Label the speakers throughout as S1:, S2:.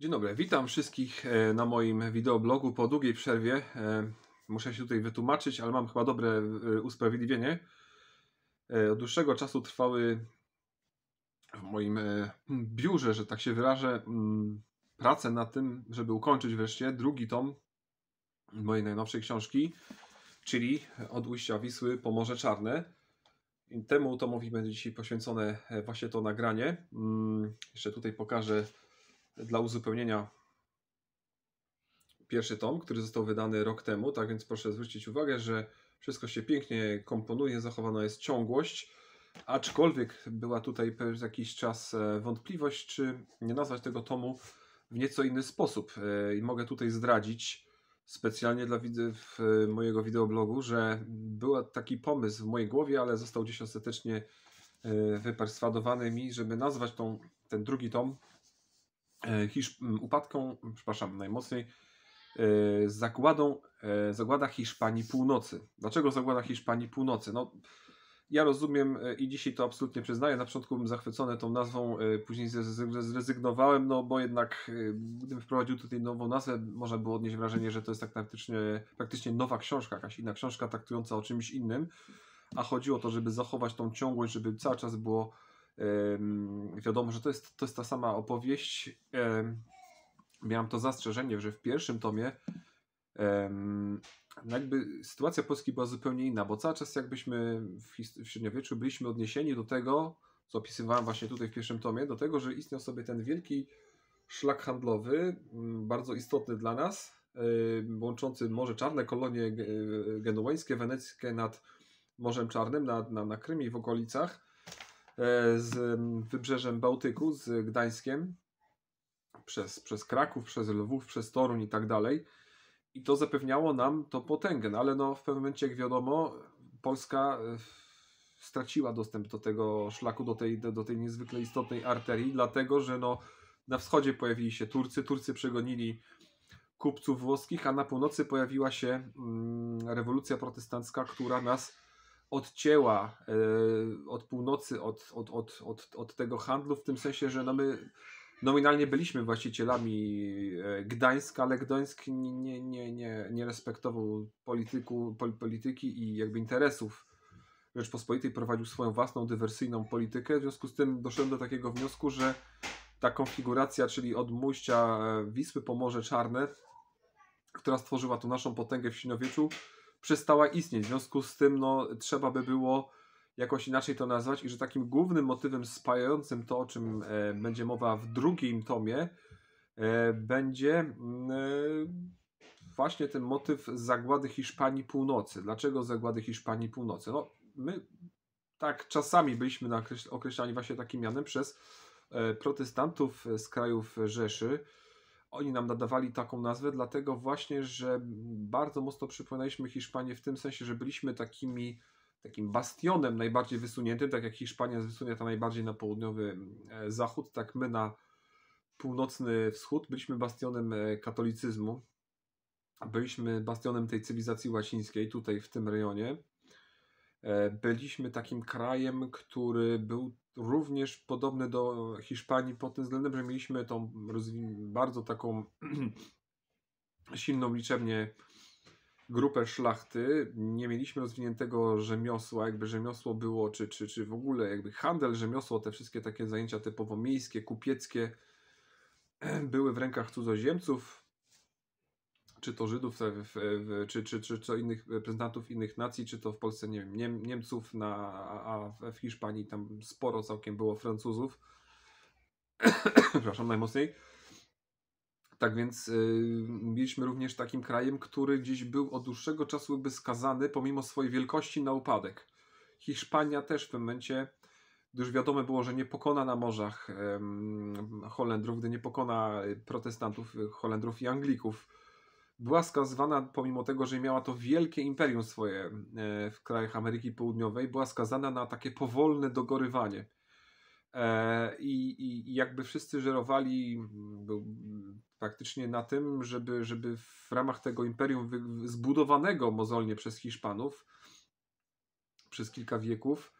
S1: Dzień dobry, witam wszystkich e, na moim wideoblogu po długiej przerwie. E, muszę się tutaj wytłumaczyć, ale mam chyba dobre e, usprawiedliwienie. Od dłuższego czasu trwały w moim biurze, że tak się wyrażę, mm, prace nad tym, żeby ukończyć wreszcie drugi tom mojej najnowszej książki, czyli Od ujścia Wisły po Morze Czarne. I temu tomowi będzie dzisiaj poświęcone właśnie to nagranie. Mm, jeszcze tutaj pokażę dla uzupełnienia pierwszy tom, który został wydany rok temu, tak więc proszę zwrócić uwagę, że wszystko się pięknie komponuje, zachowana jest ciągłość, aczkolwiek była tutaj przez jakiś czas e, wątpliwość, czy nie nazwać tego tomu w nieco inny sposób. E, I mogę tutaj zdradzić specjalnie dla widzów e, mojego wideoblogu, że był taki pomysł w mojej głowie, ale został gdzieś ostatecznie wyperswadowany mi, żeby nazwać tą, ten drugi tom E, Hisz, upadką, przepraszam, najmocniej, e, zakładą, e, zagłada Hiszpanii Północy. Dlaczego zagłada Hiszpanii Północy? No, ja rozumiem i dzisiaj to absolutnie przyznaję. Na początku byłem zachwycony tą nazwą, później zrezygnowałem, no bo jednak gdybym wprowadził tutaj nową nazwę, można było odnieść wrażenie, że to jest tak praktycznie, praktycznie nowa książka, jakaś inna książka traktująca o czymś innym, a chodziło o to, żeby zachować tą ciągłość, żeby cały czas było Wiadomo, że to jest, to jest ta sama opowieść. Miałem to zastrzeżenie, że w pierwszym tomie no jakby sytuacja Polski była zupełnie inna, bo cały czas jakbyśmy w, w średniowieczu byliśmy odniesieni do tego, co opisywałem właśnie tutaj w pierwszym tomie, do tego, że istniał sobie ten wielki szlak handlowy, mm, bardzo istotny dla nas, łączący Morze Czarne, kolonie e, e, genueńskie, weneckie nad Morzem Czarnym, na, na, na Krymie i w okolicach. E, z mm, wybrzeżem Bałtyku, z Gdańskiem, przez, przez Kraków, przez Lwów, przez Toruń i tak dalej. I to zapewniało nam to potęgę, no, ale no, w pewnym momencie, jak wiadomo, Polska e, straciła dostęp do tego szlaku, do tej, do, do tej niezwykle istotnej arterii, dlatego że no, na wschodzie pojawili się Turcy, Turcy przegonili kupców włoskich, a na północy pojawiła się mm, rewolucja protestancka, która nas odcięła e, od północy, od, od, od, od, od tego handlu, w tym sensie, że no my nominalnie byliśmy właścicielami e, Gdańska, ale Gdańsk nie, nie, nie, nie respektował polityku, pol, polityki i jakby interesów Rzeczpospolitej, prowadził swoją własną dywersyjną politykę. W związku z tym doszedłem do takiego wniosku, że ta konfiguracja, czyli od Muścia e, Wisły po Morze Czarne, która stworzyła tu naszą potęgę w Sinowieczu, przestała istnieć. W związku z tym no, trzeba by było jakoś inaczej to nazwać i że takim głównym motywem spajającym to, o czym e, będzie mowa w drugim tomie, e, będzie mm, e, właśnie ten motyw zagłady Hiszpanii Północy. Dlaczego zagłady Hiszpanii Północy? No, my tak czasami byliśmy określani właśnie takim mianem przez e, protestantów z krajów Rzeszy, oni nam nadawali taką nazwę, dlatego właśnie, że bardzo mocno przypominaliśmy Hiszpanię w tym sensie, że byliśmy takimi takim bastionem najbardziej wysuniętym, tak jak Hiszpania jest wysunięta najbardziej na południowy e, zachód, tak my na północny wschód byliśmy bastionem e, katolicyzmu, byliśmy bastionem tej cywilizacji łacińskiej tutaj w tym rejonie. E, byliśmy takim krajem, który był również podobne do Hiszpanii pod tym względem, że mieliśmy tą bardzo taką silną liczebnie grupę szlachty, nie mieliśmy rozwiniętego rzemiosła, jakby rzemiosło było, czy, czy, czy w ogóle jakby handel, rzemiosło, te wszystkie takie zajęcia typowo miejskie, kupieckie były w rękach cudzoziemców, czy to Żydów, w, w, czy, czy, czy, czy innych reprezentantów innych nacji, czy to w Polsce, nie wiem, Niem, Niemców, na, a w Hiszpanii tam sporo całkiem było Francuzów. Przepraszam, najmocniej. Tak więc yy, mieliśmy również takim krajem, który gdzieś był od dłuższego czasu jakby skazany, pomimo swojej wielkości, na upadek. Hiszpania też w tym momencie, gdyż wiadomo było, że nie pokona na morzach Holendrów, gdy nie pokona protestantów, Holendrów i Anglików, była skazana, pomimo tego, że miała to wielkie imperium swoje e, w krajach Ameryki Południowej, była skazana na takie powolne dogorywanie. I, e, i, i jakby wszyscy żerowali praktycznie na tym, żeby, żeby w ramach tego imperium zbudowanego mozolnie przez Hiszpanów przez kilka wieków,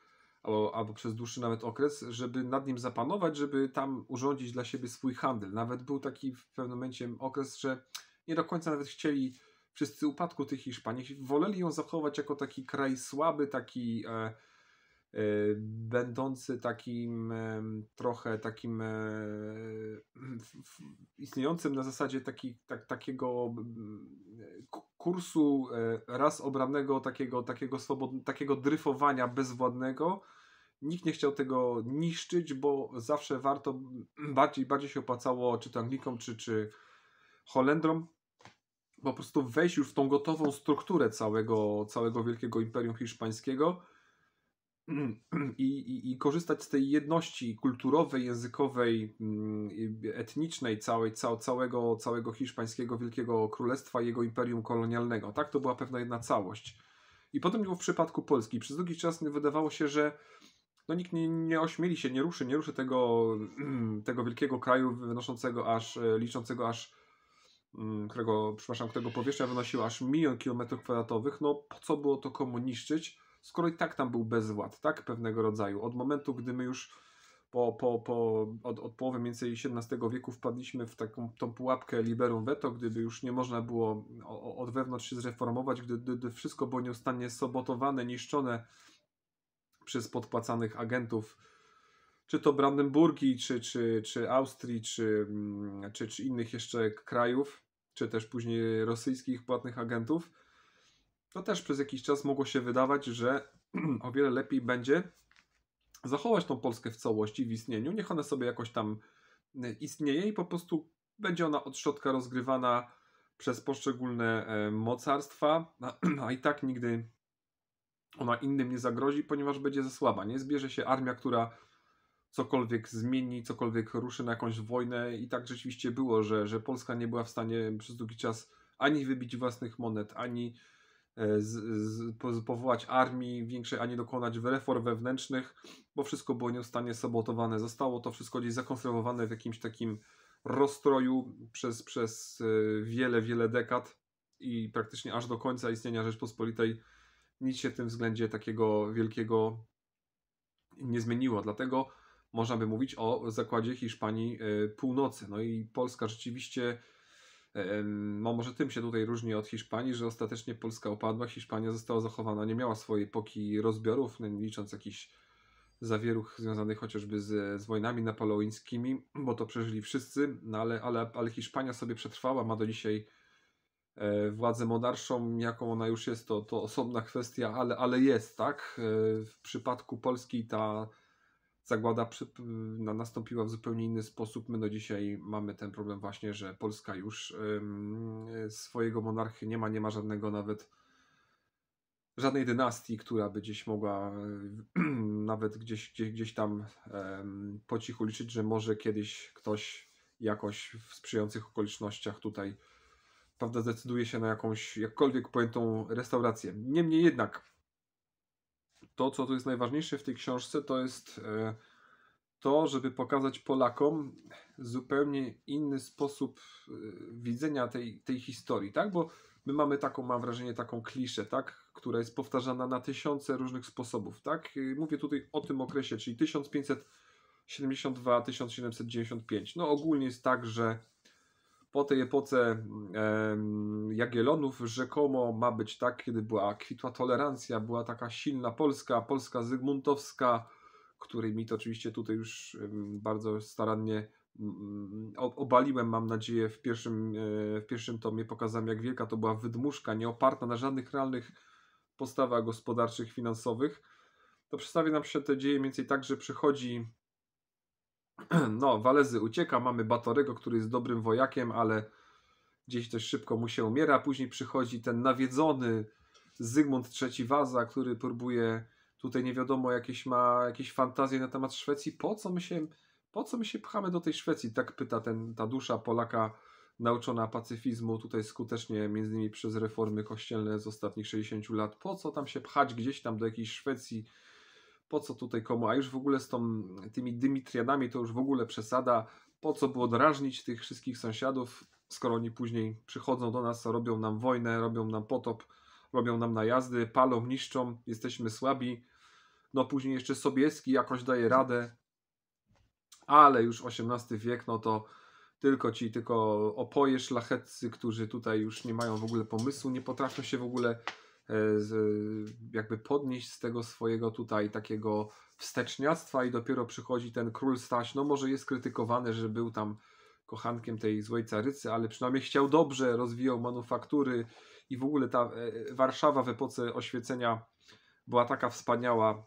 S1: albo, albo przez dłuższy nawet okres, żeby nad nim zapanować, żeby tam urządzić dla siebie swój handel. Nawet był taki w pewnym momencie okres, że nie do końca nawet chcieli wszyscy upadku tych Hiszpanii. Woleli ją zachować jako taki kraj słaby, taki e, e, będący takim e, trochę takim f, e, f, istniejącym na zasadzie taki, tak, takiego kursu e, raz obrannego, takiego, takiego, swobod, takiego dryfowania bezwładnego. Nikt nie chciał tego niszczyć, bo zawsze warto, bardziej, bardziej się opłacało czy to Anglikom, czy, czy, Holendrom po prostu wejść już w tą gotową strukturę całego, całego wielkiego imperium hiszpańskiego i, i, i korzystać z tej jedności kulturowej, językowej, mm, etnicznej całej, cał, całego, całego hiszpańskiego wielkiego królestwa i jego imperium kolonialnego. Tak, to była pewna jedna całość. I potem było w przypadku Polski. Przez długi czas wydawało się, że no nikt nie, nie ośmieli się, nie ruszy, nie ruszy tego, tego wielkiego kraju wynoszącego aż, liczącego aż Mm, którego, przepraszam, którego powierzchnia wynosiła aż milion kilometrów kwadratowych, no po co było to komu niszczyć, skoro i tak tam był bezład, tak, pewnego rodzaju. Od momentu, gdy my już po, po, po, od, od połowy mniej XVII wieku wpadliśmy w taką tą pułapkę liberum veto, gdyby już nie można było od wewnątrz się zreformować, gdy, gdy wszystko było nieustannie sobotowane, niszczone przez podpłacanych agentów czy to Brandenburgii, czy, czy, czy Austrii, czy, mm, czy, czy innych jeszcze krajów, czy też później rosyjskich płatnych agentów, to też przez jakiś czas mogło się wydawać, że o wiele lepiej będzie zachować tą Polskę w całości, w istnieniu. Niech ona sobie jakoś tam y, istnieje i po prostu będzie ona od środka rozgrywana przez poszczególne e, mocarstwa, a, a i tak nigdy ona innym nie zagrozi, ponieważ będzie za słaba. Nie zbierze się armia, która cokolwiek zmieni, cokolwiek ruszy na jakąś wojnę i tak rzeczywiście było, że, że Polska nie była w stanie przez długi czas ani wybić własnych monet, ani e, z, z, powołać armii większej, ani dokonać reform wewnętrznych, bo wszystko było nieustannie sabotowane. Zostało to wszystko gdzieś zakonserwowane w jakimś takim rozstroju przez, przez e, wiele, wiele dekad i praktycznie aż do końca istnienia Rzeczpospolitej nic się w tym względzie takiego wielkiego nie zmieniło. Dlatego można by mówić o zakładzie Hiszpanii e, Północy. No i Polska rzeczywiście, e, no może tym się tutaj różni od Hiszpanii, że ostatecznie Polska upadła, Hiszpania została zachowana, nie miała swojej epoki rozbiorów, nie licząc jakichś zawieruch związanych chociażby z, z wojnami napoleońskimi, bo to przeżyli wszyscy, no ale, ale, ale Hiszpania sobie przetrwała, ma do dzisiaj e, władzę monarszą, jaką ona już jest, to, to osobna kwestia, ale, ale jest, tak? W przypadku Polski ta zagłada przy, na, nastąpiła w zupełnie inny sposób. My do dzisiaj mamy ten problem właśnie, że Polska już ym, swojego monarchy nie ma, nie ma żadnego nawet żadnej dynastii, która by gdzieś mogła nawet gdzieś, gdzieś, gdzieś tam ym, po cichu liczyć, że może kiedyś ktoś jakoś w sprzyjających okolicznościach tutaj prawda, zdecyduje się na jakąś jakkolwiek pojętą restaurację. Niemniej jednak to, co tu jest najważniejsze w tej książce, to jest e, to, żeby pokazać Polakom zupełnie inny sposób e, widzenia tej, tej historii, tak? Bo my mamy taką, mam wrażenie, taką kliszę, tak? Która jest powtarzana na tysiące różnych sposobów, tak? E, mówię tutaj o tym okresie, czyli 1572-1795. No ogólnie jest tak, że po tej epoce Jagielonów rzekomo ma być tak, kiedy była kwitła tolerancja, była taka silna Polska, Polska zygmuntowska, której mit oczywiście tutaj już bardzo starannie obaliłem, mam nadzieję, w pierwszym, e, w pierwszym tomie. Pokazałem, jak wielka to była wydmuszka, nie oparta na żadnych realnych postawach gospodarczych, finansowych. To przedstawia nam się te dzieje mniej więcej tak, że przychodzi No, Walezy ucieka, mamy Batorego, który jest dobrym wojakiem, ale gdzieś też szybko mu się umiera. Później przychodzi ten nawiedzony Zygmunt III Waza, który próbuje tutaj nie wiadomo, jakieś ma jakieś fantazje na temat Szwecji. Po co my się, po co my się pchamy do tej Szwecji? Tak pyta ten, ta dusza Polaka nauczona pacyfizmu, tutaj skutecznie między innymi przez reformy kościelne z ostatnich 60 lat. Po co tam się pchać gdzieś tam do jakiejś Szwecji? po co tutaj komu, a już w ogóle z tą, tymi Dymitriadami to już w ogóle przesada, po co było drażnić tych wszystkich sąsiadów, skoro oni później przychodzą do nas, robią nam wojnę, robią nam potop, robią nam najazdy, palą, niszczą, jesteśmy słabi. No później jeszcze Sobieski jakoś daje radę, ale już XVIII wiek, no to tylko ci, tylko opoje szlacheccy, którzy tutaj już nie mają w ogóle pomysłu, nie potrafią się w ogóle E, jakby podnieść z tego swojego tutaj takiego wsteczniactwa i dopiero przychodzi ten król Staś, no może jest krytykowany, że był tam kochankiem tej złej carycy, ale przynajmniej chciał dobrze, rozwijał manufaktury i w ogóle ta e, e, Warszawa w epoce oświecenia była taka wspaniała.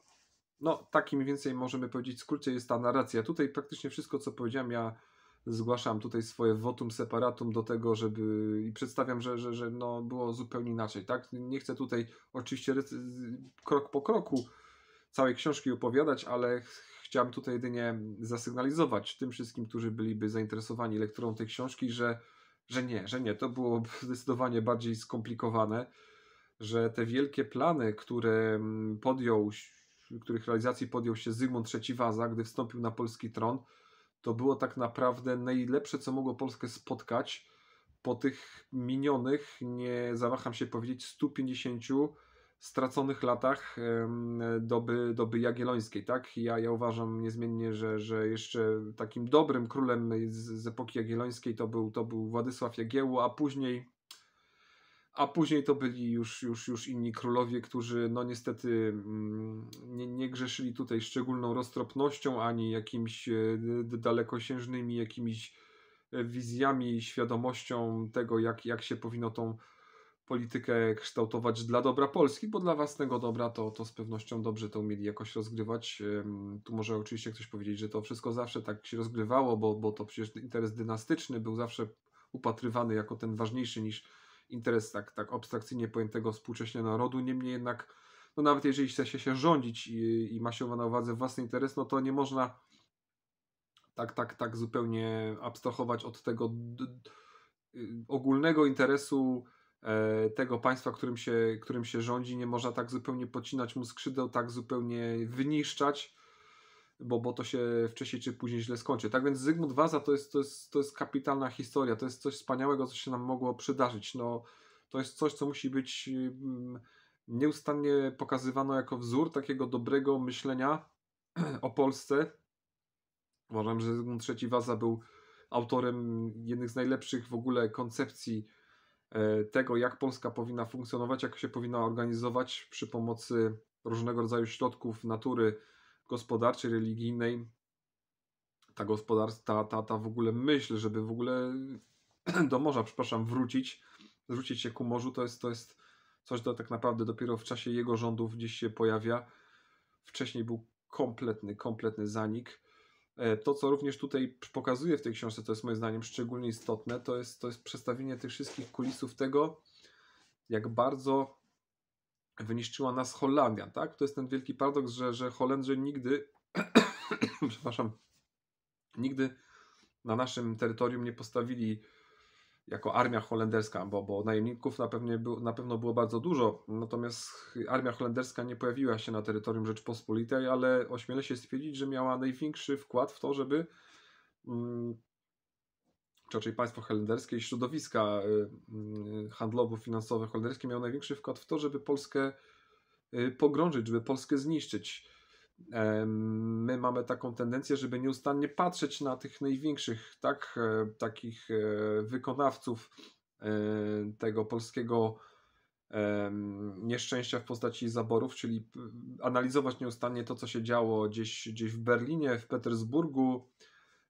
S1: No, takim więcej możemy powiedzieć w skrócie jest ta narracja. Tutaj praktycznie wszystko, co powiedziałem, ja zgłaszam tutaj swoje votum separatum do tego, żeby i przedstawiam, że, że, że no było zupełnie inaczej, tak? Nie chcę tutaj oczywiście krok po kroku całej książki opowiadać, ale chciałem tutaj jedynie zasygnalizować tym wszystkim, którzy byliby zainteresowani lekturą tej książki, że, że nie, że nie, to było zdecydowanie bardziej skomplikowane, że te wielkie plany, które mm, podjął, których realizacji podjął się Zygmunt III Waza, gdy wstąpił na polski tron, to było tak naprawdę najlepsze, co mogło Polskę spotkać po tych minionych, nie zawaham się powiedzieć, 150 straconych latach doby, doby jagiellońskiej, tak? Ja, ja uważam niezmiennie, że, że jeszcze takim dobrym królem z, z epoki jagiellońskiej to był, to był Władysław Jagiełło, a później a później to byli już, już, już inni królowie, którzy no niestety mm, nie, nie grzeszyli tutaj szczególną roztropnością, ani jakimiś e, dalekosiężnymi jakimiś e, wizjami, świadomością tego, jak, jak się powinno tą politykę kształtować dla dobra Polski, bo dla własnego dobra to, to z pewnością dobrze to umieli jakoś rozgrywać. Tu może oczywiście ktoś powiedzieć, że to wszystko zawsze tak się rozgrywało, bo, bo to przecież interes dynastyczny był zawsze upatrywany jako ten ważniejszy niż interes tak, tak abstrakcyjnie pojętego współcześnie narodu. Niemniej jednak, no nawet jeżeli chce się, się rządzić i, i ma się na uwadze własny interes, no to nie można tak, tak, tak zupełnie abstrahować od tego ogólnego interesu e, tego państwa, którym się, którym się rządzi. Nie można tak zupełnie pocinać mu skrzydeł, tak zupełnie wyniszczać bo, bo to się wcześniej czy później źle skończy. Tak więc Zygmunt Waza to jest, to, jest, to jest kapitalna historia, to jest coś wspaniałego, co się nam mogło przydarzyć. No, to jest coś, co musi być mm, nieustannie pokazywano jako wzór takiego dobrego myślenia o Polsce. Uważam, że Zygmunt III Waza był autorem jednych z najlepszych w ogóle koncepcji e, tego, jak Polska powinna funkcjonować, jak się powinna organizować przy pomocy różnego rodzaju środków natury, gospodarczej, religijnej, ta gospodarstwa, ta, ta w ogóle myśl, żeby w ogóle do morza, przepraszam, wrócić, zwrócić się ku morzu, to jest, to jest coś, co tak naprawdę dopiero w czasie jego rządów gdzieś się pojawia. Wcześniej był kompletny, kompletny zanik. E, to, co również tutaj pokazuje w tej książce, to jest moim zdaniem szczególnie istotne, to jest, to jest przestawienie tych wszystkich kulisów tego, jak bardzo wyniszczyła nas Holandia, tak? To jest ten wielki paradoks, że, że Holendrzy nigdy, przepraszam, nigdy na naszym terytorium nie postawili jako armia holenderska, bo, bo najemników na, pewnie był, na pewno było bardzo dużo, natomiast armia holenderska nie pojawiła się na terytorium Rzeczpospolitej, ale ośmielę się stwierdzić, że miała największy wkład w to, żeby mm, czy raczej państwo holenderskie i środowiska y, y, handlowo-finansowe holenderskie miały największy wkład w to, żeby Polskę y, pogrążyć, żeby Polskę zniszczyć. E, my mamy taką tendencję, żeby nieustannie patrzeć na tych największych, tak, e, takich e, wykonawców tego polskiego nieszczęścia w postaci zaborów, czyli analizować nieustannie to, co się działo gdzieś, gdzieś w Berlinie, w Petersburgu,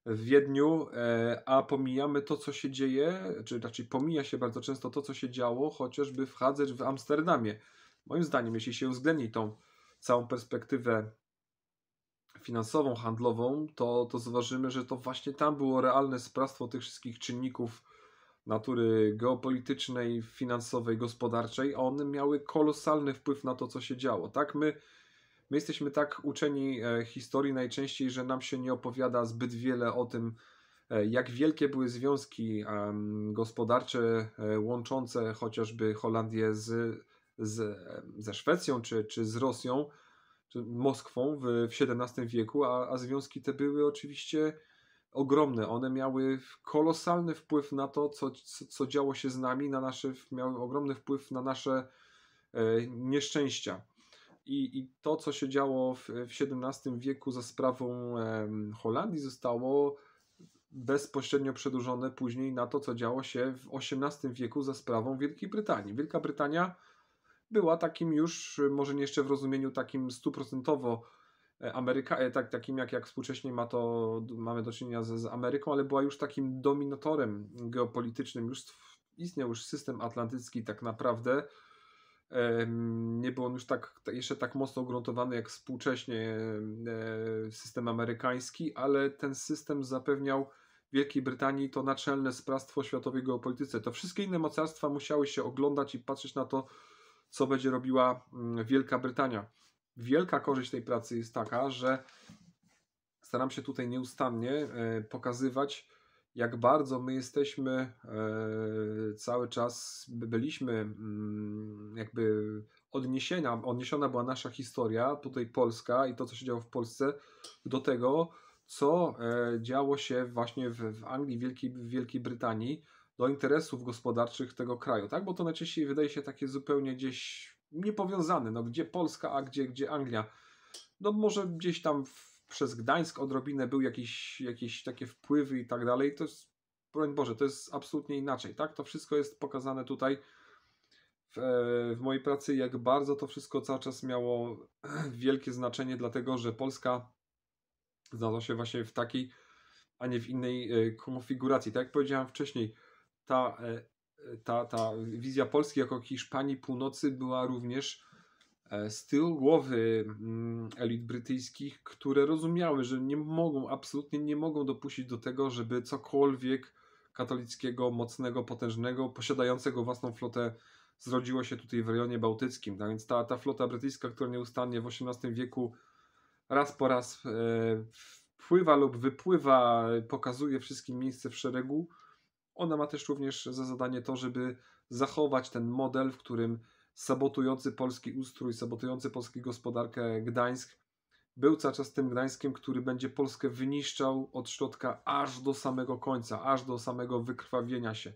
S1: w Wiedniu, e, a pomijamy to, co się dzieje, czy raczej pomija się bardzo często to, co się działo chociażby w Hadze czy w Amsterdamie. Moim zdaniem, jeśli się uwzględni tą całą perspektywę finansową, handlową, to, to zważymy, że to właśnie tam było realne sprawstwo tych wszystkich czynników natury geopolitycznej, finansowej, gospodarczej, a one miały kolosalny wpływ na to, co się działo. Tak, my My jesteśmy tak uczeni e, historii najczęściej, że nam się nie opowiada zbyt wiele o tym, e, jak wielkie były związki gospodarcze e, łączące chociażby Holandię z, z, ze Szwecją czy, czy z Rosją, czy Moskwą w, w XVII wieku, a, a związki te były oczywiście ogromne. One miały kolosalny wpływ na to, co, co działo się z nami, na nasze, miały ogromny wpływ na nasze nieszczęścia i, i to, co się działo w, w XVII wieku za sprawą Holandii, zostało bezpośrednio przedłużone później na to, co działo się w XVIII wieku za sprawą Wielkiej Brytanii. Wielka Brytania była takim już, może nie jeszcze w rozumieniu takim stuprocentowo e, Ameryka, e, tak, takim jak, jak współcześnie ma to, mamy do czynienia z, z Ameryką, ale była już takim dominatorem geopolitycznym, już istniał już system atlantycki tak naprawdę, nie był on już tak, jeszcze tak mocno ugruntowany jak współcześnie e, system amerykański, ale ten system zapewniał Wielkiej Brytanii to naczelne sprawstwo światowej geopolityce. To wszystkie inne mocarstwa musiały się oglądać i patrzeć na to, co będzie robiła mm, Wielka Brytania. Wielka korzyść tej pracy jest taka, że staram się tutaj nieustannie e, pokazywać, jak bardzo my jesteśmy e, cały czas, byliśmy mm, jakby odniesienia, odniesiona była nasza historia, tutaj Polska i to, co się działo w Polsce, do tego, co e, działo się właśnie w, Anglii, Wielkiej, Wielkiej Brytanii, do interesów gospodarczych tego kraju, tak? Bo to najczęściej wydaje się takie zupełnie gdzieś niepowiązane, no gdzie Polska, a gdzie, gdzie Anglia. No może gdzieś tam w przez Gdańsk odrobinę był jakieś, jakieś takie wpływy i tak dalej, to jest, broń Boże, to jest absolutnie inaczej, tak? To wszystko jest pokazane tutaj w, w mojej pracy, jak bardzo to wszystko cały czas miało wielkie znaczenie, dlatego że Polska znalazła się właśnie w takiej, a nie w innej e, konfiguracji. Tak jak powiedziałem wcześniej, ta, e, e, ta, ta wizja Polski jako Hiszpanii Północy była również z e, tyłu głowy mm, elit brytyjskich, które rozumiały, że nie mogą, absolutnie nie mogą dopuścić do tego, żeby cokolwiek katolickiego, mocnego, potężnego, posiadającego własną flotę zrodziło się tutaj w rejonie bałtyckim. Tak więc ta, ta flota brytyjska, która nieustannie w XVIII wieku raz po raz e, wpływa lub wypływa, pokazuje wszystkim miejsce w szeregu, ona ma też również za zadanie to, żeby zachować ten model, w którym sabotujący polski ustrój, sabotujący polską gospodarkę Gdańsk, był cały czas tym Gdańskiem, który będzie Polskę wyniszczał od środka aż do samego końca, aż do samego wykrwawienia się.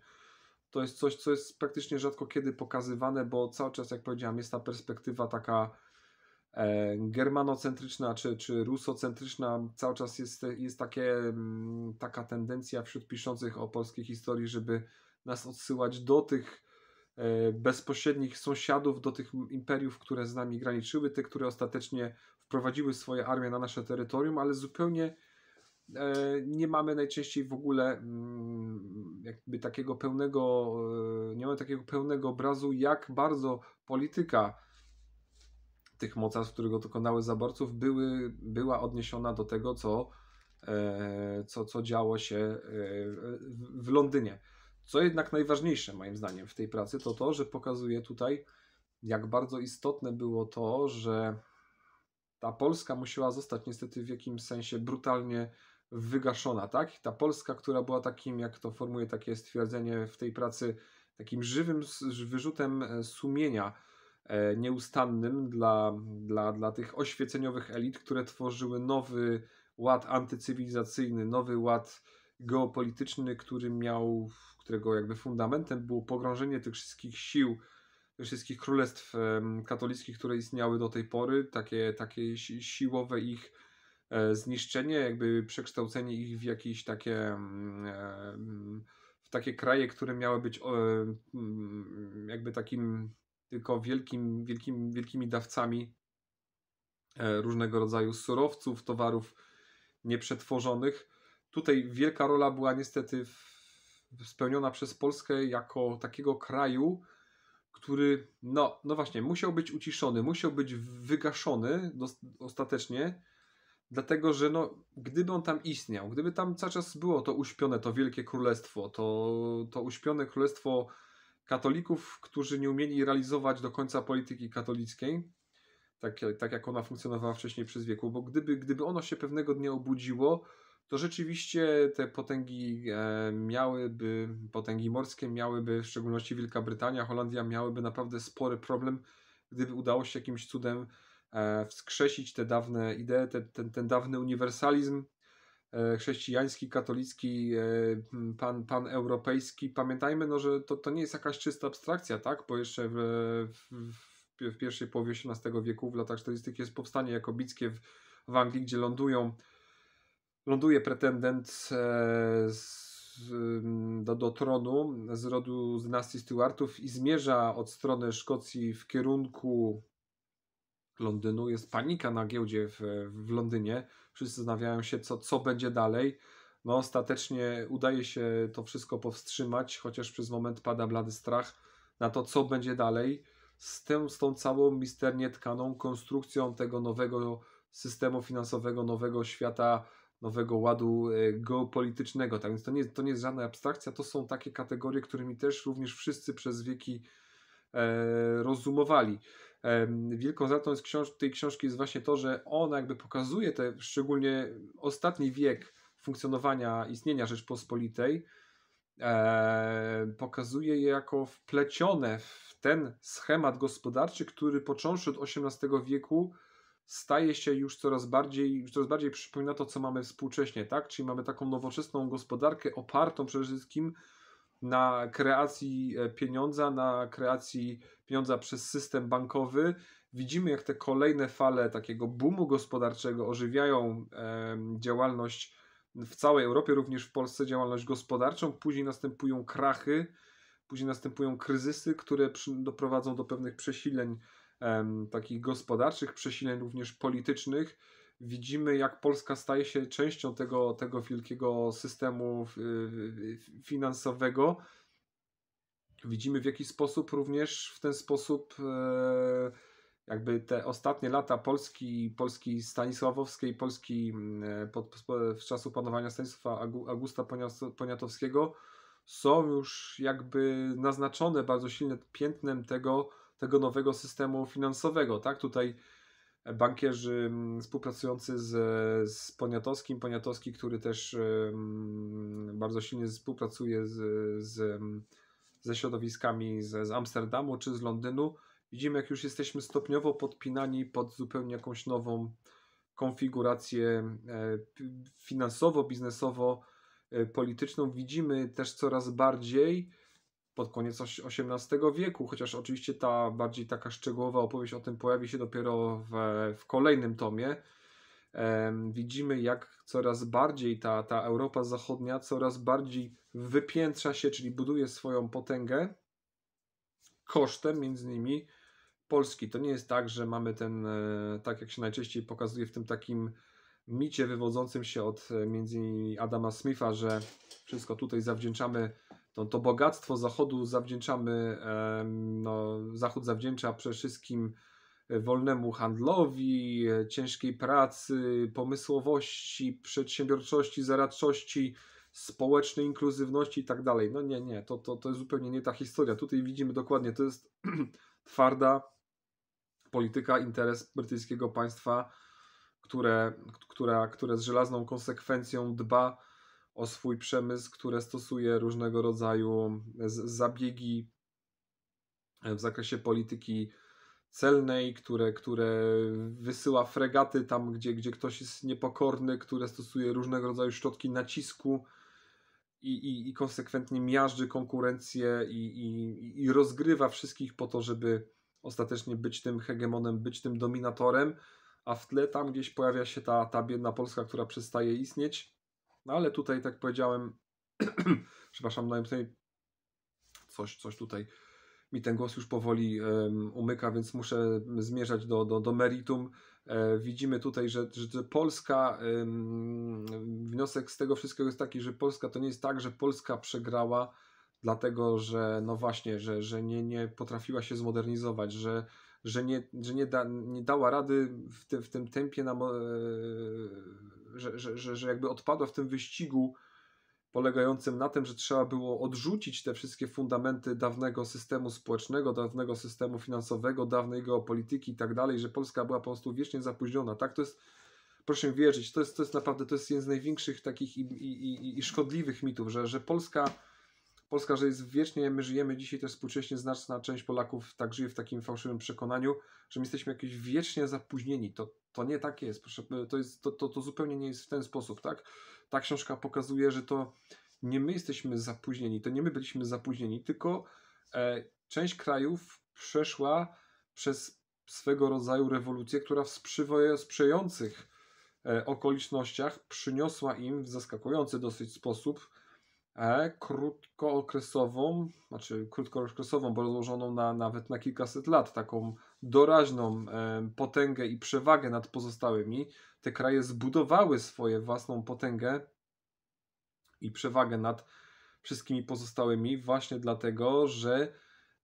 S1: To jest coś, co jest praktycznie rzadko kiedy pokazywane, bo cały czas, jak powiedziałem, jest ta perspektywa taka e, germanocentryczna czy, czy rusocentryczna, cały czas jest, jest takie, mm, taka tendencja wśród piszących o polskiej historii, żeby nas odsyłać do tych E, bezpośrednich sąsiadów do tych imperiów, które z nami graniczyły, te, które ostatecznie wprowadziły swoje armie na nasze terytorium, ale zupełnie e, nie mamy najczęściej w ogóle mm, jakby takiego pełnego, e, nie mamy takiego pełnego obrazu, jak bardzo polityka tych mocarstw, którego dokonały zaborców, były, była odniesiona do tego, co, co, co działo się w Londynie. Co jednak najważniejsze moim zdaniem w tej pracy, to to, że pokazuje tutaj, jak bardzo istotne było to, że ta Polska musiała zostać niestety w jakimś sensie brutalnie wygaszona, tak? Ta Polska, która była takim, jak to formuje takie stwierdzenie w tej pracy, takim żywym wyrzutem e, sumienia e, nieustannym dla, dla, dla tych oświeceniowych elit, które tworzyły nowy ład antycywilizacyjny, nowy ład geopolityczny, który miał którego jakby fundamentem było pogrążenie tych wszystkich sił, tych wszystkich królestw katolickich, które istniały do tej pory, takie, takie siłowe ich e, zniszczenie, jakby przekształcenie ich w jakieś takie w takie kraje, które miały być jakby takim tylko wielkim, wielkim, wielkimi dawcami e, różnego rodzaju surowców, towarów nieprzetworzonych. Tutaj wielka rola była niestety w spełniona przez Polskę jako takiego kraju, który, no, no właśnie, musiał być uciszony, musiał być wygaszony do, ostatecznie, dlatego że no, gdyby on tam istniał, gdyby tam cały czas było to uśpione, to wielkie królestwo, to, to uśpione królestwo katolików, którzy nie umieli realizować do końca polityki katolickiej, tak, tak jak ona funkcjonowała wcześniej przez wieku, bo gdyby, gdyby ono się pewnego dnia obudziło, to rzeczywiście te potęgi e, miałyby, potęgi morskie miałyby, w szczególności Wielka Brytania, Holandia, miałyby naprawdę spory problem, gdyby udało się jakimś cudem e, wskrzesić te dawne idee, ten, ten, ten dawny uniwersalizm e, chrześcijański, katolicki, pan, pan europejski. Pamiętajmy, no, że to, to nie jest jakaś czysta abstrakcja, tak? Bo jeszcze w, w, w pierwszej połowie XVIII wieku, w latach 40. jest powstanie jakobickie w, w Anglii, gdzie lądują ląduje pretendent e, z, do, do tronu z rodu z dynastii Stuartów i zmierza od strony Szkocji w kierunku Londynu. Jest panika na giełdzie w, w Londynie. Wszyscy zastanawiają się, co, co będzie dalej. No, ostatecznie udaje się to wszystko powstrzymać, chociaż przez moment pada blady strach na to, co będzie dalej z, tym, z tą całą misternie tkaną konstrukcją tego nowego systemu finansowego, nowego świata nowego ładu e, geopolitycznego. Tak więc to nie, to nie jest żadna abstrakcja, to są takie kategorie, którymi też również wszyscy przez wieki e, rozumowali. E, wielką zaletą książ- tej książki jest właśnie to, że ona jakby pokazuje te szczególnie ostatni wiek funkcjonowania, istnienia Rzeczpospolitej, e, pokazuje je jako wplecione w ten schemat gospodarczy, który począwszy od XVIII wieku staje się już coraz bardziej, już coraz bardziej przypomina to, co mamy współcześnie, tak? Czyli mamy taką nowoczesną gospodarkę opartą przede wszystkim na kreacji e, pieniądza, na kreacji pieniądza przez system bankowy. Widzimy, jak te kolejne fale takiego boomu gospodarczego ożywiają e, działalność w całej Europie, również w Polsce, działalność gospodarczą. Później następują krachy, później następują kryzysy, które przy, doprowadzą do pewnych przesileń takich gospodarczych przesileń, również politycznych, widzimy, jak Polska staje się częścią tego, tego wielkiego systemu finansowego. Widzimy, w jaki sposób również w ten sposób e, jakby te ostatnie lata Polski, Polski Stanisławowskiej, Polski pod, czasu panowania Stanisława Augusta Poniatowskiego są już jakby naznaczone bardzo silnym piętnem tego, tego nowego systemu finansowego. Tak? Tutaj e, bankierzy mm, współpracujący z, z Poniatowskim, Poniatowski, który też e, mm, bardzo silnie współpracuje z, z, mm, ze środowiskami z, z Amsterdamu czy z Londynu, widzimy, jak już jesteśmy stopniowo podpinani pod zupełnie jakąś nową konfigurację e, finansowo-biznesowo-polityczną. Widzimy też coraz bardziej pod koniec XVIII wieku, chociaż oczywiście ta bardziej taka szczegółowa opowieść o tym pojawi się dopiero w, w kolejnym tomie. Widzimy, jak coraz bardziej ta, ta Europa Zachodnia coraz bardziej wypiętrza się, czyli buduje swoją potęgę kosztem między innymi Polski. To nie jest tak, że mamy ten, e, tak jak się najczęściej pokazuje w tym takim micie wywodzącym się od e, między innymi Adama Smitha, że wszystko tutaj zawdzięczamy to, no to bogactwo Zachodu zawdzięczamy, no, Zachód zawdzięcza przede wszystkim e, wolnemu handlowi, e, ciężkiej pracy, pomysłowości, przedsiębiorczości, zaradczości, społecznej inkluzywności i tak dalej. No nie, nie, to, to, to jest zupełnie nie ta historia. Tutaj widzimy dokładnie, to jest twarda polityka, interes brytyjskiego państwa, które, która, które z żelazną konsekwencją dba o swój przemysł, które stosuje różnego rodzaju zabiegi e, w zakresie polityki celnej, które, które wysyła fregaty tam, gdzie, gdzie ktoś jest niepokorny, które stosuje różnego rodzaju środki nacisku i, i, i konsekwentnie miażdży konkurencję i, i, i rozgrywa wszystkich po to, żeby ostatecznie być tym hegemonem, być tym dominatorem, a w tle tam gdzieś pojawia się ta, ta biedna Polska, która przestaje istnieć no ale tutaj, tak powiedziałem, przepraszam, najmniej no, coś, coś tutaj mi ten głos już powoli um, umyka, więc muszę zmierzać do, do, do meritum. E, widzimy tutaj, że, że Polska, um, wniosek z tego wszystkiego jest taki, że Polska to nie jest tak, że Polska przegrała, dlatego że no właśnie, że, że nie, nie potrafiła się zmodernizować, że że nie, że nie, da, nie dała rady w, te, w tym tempie, e, że, że, że, że jakby odpadła w tym wyścigu polegającym na tym, że trzeba było odrzucić te wszystkie fundamenty dawnego systemu społecznego, dawnego systemu finansowego, dawnej geopolityki i tak dalej, że Polska była po prostu wiecznie zapóźniona. Tak, to jest, proszę wierzyć, to jest, to jest naprawdę to jest jeden z największych takich i, i, i, i szkodliwych mitów, że, że Polska Polska, że jest wiecznie, my żyjemy dzisiaj też współcześnie, znaczna część Polaków tak żyje w takim fałszywym przekonaniu, że my jesteśmy jakieś wiecznie zapóźnieni. To, to nie tak jest, proszę, to, jest to, to, to zupełnie nie jest w ten sposób, tak? Ta książka pokazuje, że to nie my jesteśmy zapóźnieni, to nie my byliśmy zapóźnieni, tylko e, część krajów przeszła przez swego rodzaju rewolucję, która w sprzyjających e, okolicznościach przyniosła im w zaskakujący dosyć sposób E, krótkookresową, znaczy krótkookresową, bo rozłożoną na, nawet na kilkaset lat, taką doraźną e, potęgę i przewagę nad pozostałymi. Te kraje zbudowały swoje własną potęgę i przewagę nad wszystkimi pozostałymi właśnie dlatego, że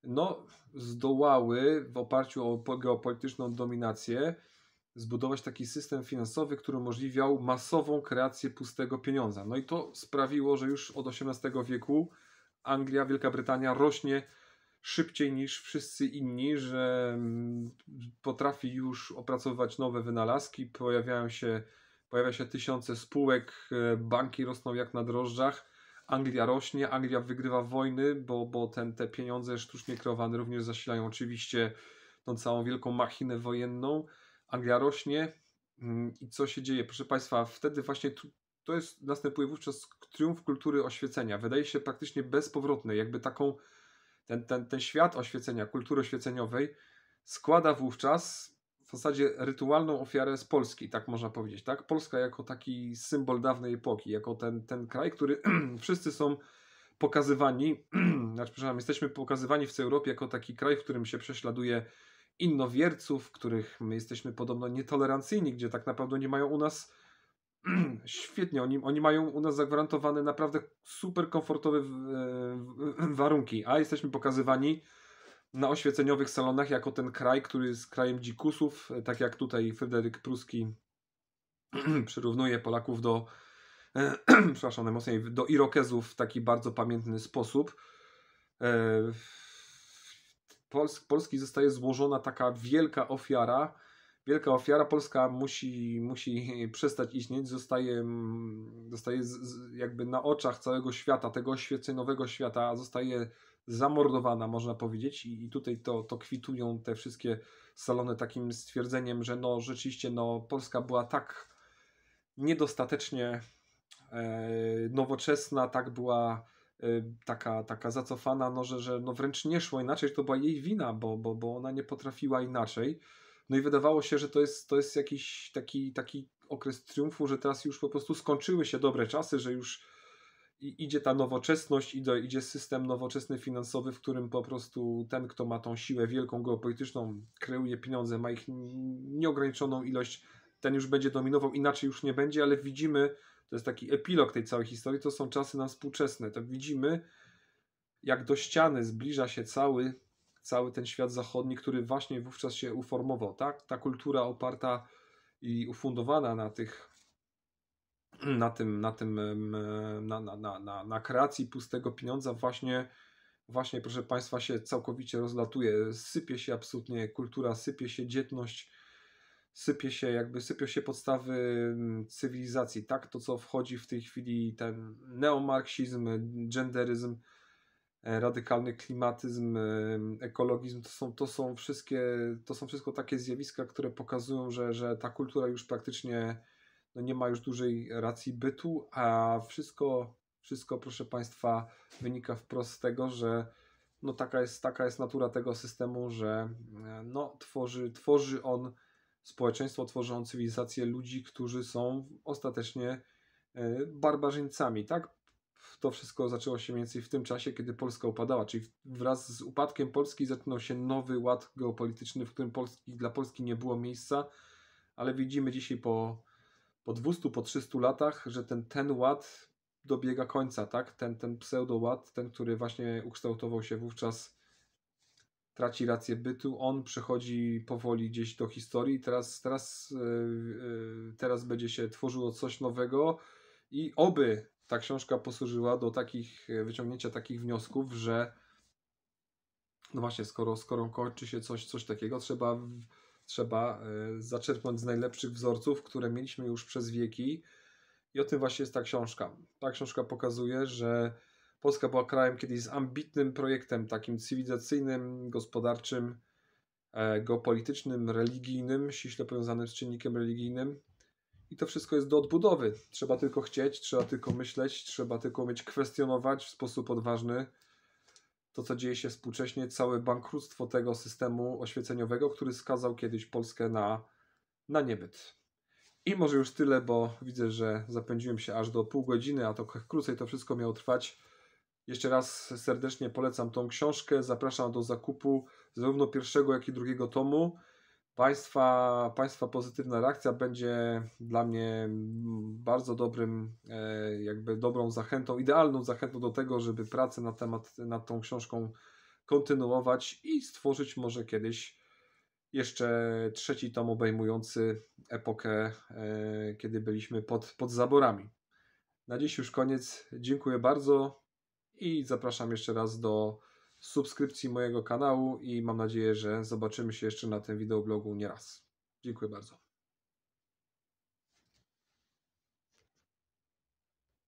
S1: no, zdołały w oparciu o geopolityczną dominację zbudować taki system finansowy, który umożliwiał masową kreację pustego pieniądza. No i to sprawiło, że już od XVIII wieku Anglia, Wielka Brytania rośnie szybciej niż wszyscy inni, że mm, potrafi już opracowywać nowe wynalazki, pojawiają się, pojawia się tysiące spółek, e, banki rosną jak na drożdżach, Anglia rośnie, Anglia wygrywa wojny, bo, bo ten, te pieniądze sztucznie kreowane również zasilają oczywiście tą całą wielką machinę wojenną. Anglia rośnie mm, i co się dzieje? Proszę Państwa, wtedy właśnie tu, to jest, następuje wówczas triumf kultury oświecenia. Wydaje się praktycznie bezpowrotny, jakby taką, ten, ten, ten świat oświecenia, kultury oświeceniowej składa wówczas w zasadzie rytualną ofiarę z Polski, tak można powiedzieć, tak? Polska jako taki symbol dawnej epoki, jako ten, ten kraj, który wszyscy są pokazywani, znaczy, przepraszam, jesteśmy pokazywani w całej Europie jako taki kraj, w którym się prześladuje innowierców, których my jesteśmy podobno nietolerancyjni, gdzie tak naprawdę nie mają u nas świetnie, oni, oni mają u nas zagwarantowane naprawdę super komfortowe w, e, w, warunki, a jesteśmy pokazywani na oświeceniowych salonach jako ten kraj, który jest krajem dzikusów, tak jak tutaj Fryderyk Pruski przyrównuje Polaków do przepraszam najmocniej, do Irokezów w taki bardzo pamiętny sposób. E, Pols Polski zostaje złożona taka wielka ofiara, wielka ofiara, Polska musi, musi przestać istnieć, zostaje, mm, zostaje z, jakby na oczach całego świata, tego oświecenowego świata, zostaje zamordowana, można powiedzieć, i, i tutaj to, to kwitują te wszystkie salony takim stwierdzeniem, że no rzeczywiście no, Polska była tak niedostatecznie e, nowoczesna, tak była Y, taka, taka zacofana, no, że, że no wręcz nie szło inaczej, to była jej wina, bo, bo, bo ona nie potrafiła inaczej. No i wydawało się, że to jest, to jest jakiś taki, taki okres triumfu, że teraz już po prostu skończyły się dobre czasy, że już idzie ta nowoczesność, idzie, idzie system nowoczesny finansowy, w którym po prostu ten, kto ma tą siłę wielką geopolityczną, kreuje pieniądze, ma ich nieograniczoną ilość, ten już będzie dominował, inaczej już nie będzie, ale widzimy, to jest taki epilog tej całej historii, to są czasy nam współczesne. To widzimy, jak do ściany zbliża się cały, cały ten świat zachodni, który właśnie wówczas się uformował. Tak? Ta kultura oparta i ufundowana na tych na tym, na tym na, na, na, na, na kreacji pustego pieniądza właśnie właśnie proszę Państwa się całkowicie rozlatuje, sypie się absolutnie kultura, sypie się dzietność, sypie się, jakby sypią się podstawy mm, cywilizacji, tak? To, co wchodzi w tej chwili, ten neomarksizm, genderyzm, e, radykalny klimatyzm, e, ekologizm, to są, to są wszystkie, to są wszystko takie zjawiska, które pokazują, że, że ta kultura już praktycznie no nie ma już dużej racji bytu, a wszystko, wszystko proszę Państwa, wynika wprost z tego, że no taka jest, taka jest natura tego systemu, że e, no, tworzy, tworzy on społeczeństwo tworzą cywilizację ludzi, którzy są ostatecznie e, barbarzyńcami, tak? To wszystko zaczęło się mniej więcej w tym czasie, kiedy Polska upadała, czyli wraz z upadkiem Polski zaczynał się nowy ład geopolityczny, w którym Polski, dla Polski nie było miejsca, ale widzimy dzisiaj po, po 200, po 300 latach, że ten, ten ład dobiega końca, tak? Ten, ten pseudoład, ten, który właśnie ukształtował się wówczas traci rację bytu, on przechodzi powoli gdzieś do historii, teraz, teraz, e, e, teraz będzie się tworzyło coś nowego i oby ta książka posłużyła do takich, e, wyciągnięcia takich wniosków, że no właśnie, skoro, skoro kończy się coś, coś takiego, trzeba, trzeba zaczerpnąć z najlepszych wzorców, które mieliśmy już przez wieki i o tym właśnie jest ta książka. Ta książka pokazuje, że Polska była krajem kiedyś z ambitnym projektem takim cywilizacyjnym, gospodarczym, e, geopolitycznym, religijnym, ściśle powiązanym z czynnikiem religijnym. I to wszystko jest do odbudowy. Trzeba tylko chcieć, trzeba tylko myśleć, trzeba tylko umieć kwestionować w sposób odważny to, co dzieje się współcześnie, całe bankructwo tego systemu oświeceniowego, który skazał kiedyś Polskę na, na niebyt. I może już tyle, bo widzę, że zapędziłem się aż do pół godziny, a to krócej to wszystko miało trwać. Jeszcze raz serdecznie polecam tą książkę. Zapraszam do zakupu zarówno pierwszego, jak i drugiego tomu. Państwa, państwa pozytywna reakcja będzie dla mnie bardzo dobrym, e, jakby dobrą zachętą, idealną zachętą do tego, żeby pracę na temat, nad tą książką kontynuować i stworzyć może kiedyś jeszcze trzeci tom obejmujący epokę, e, kiedy byliśmy pod, pod zaborami. Na dziś już koniec. Dziękuję bardzo. I zapraszam jeszcze raz do subskrypcji mojego kanału i mam nadzieję, że zobaczymy się jeszcze na tym wideoblogu nieraz. Dziękuję bardzo.